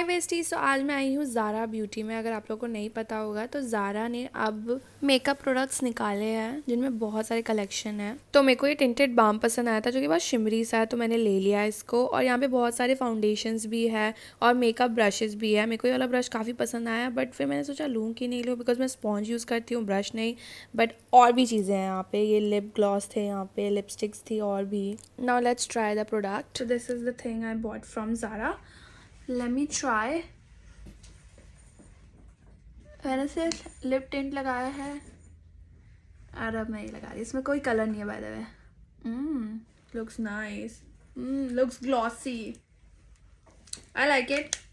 हाय वेस्टी तो आज मैं आई हूँ ज़ारा ब्यूटी में अगर आप लोगों को नहीं पता होगा तो ज़ारा ने अब मेकअप प्रोडक्ट्स निकाले हैं जिनमें बहुत सारे कलेक्शन है तो मेरे को ये टिंटेड बाम पसंद आया था जो कि बहुत शिमरी सा है तो मैंने ले लिया इसको और यहाँ पे बहुत सारे फाउंडेशन भी है और मेकअप ब्रशेज भी है मेरे को ये वाला ब्रश काफ़ी पसंद आया बट फिर मैंने सोचा लूँ कि नहीं लूँ बिकॉज मैं स्पॉन्ज यूज़ करती हूँ ब्रश नहीं बट और भी चीज़ें हैं यहाँ पे ये लिप ग्लॉस थे यहाँ पे लिपस्टिक्स थी और भी now let's try the product this is the thing I bought from Zara let me try मैंने सिर्फ लिप टेंट लगाया है और अब मैं ये लगा रही इसमें कोई कलर नहीं है by the way looks nice looks glossy I like it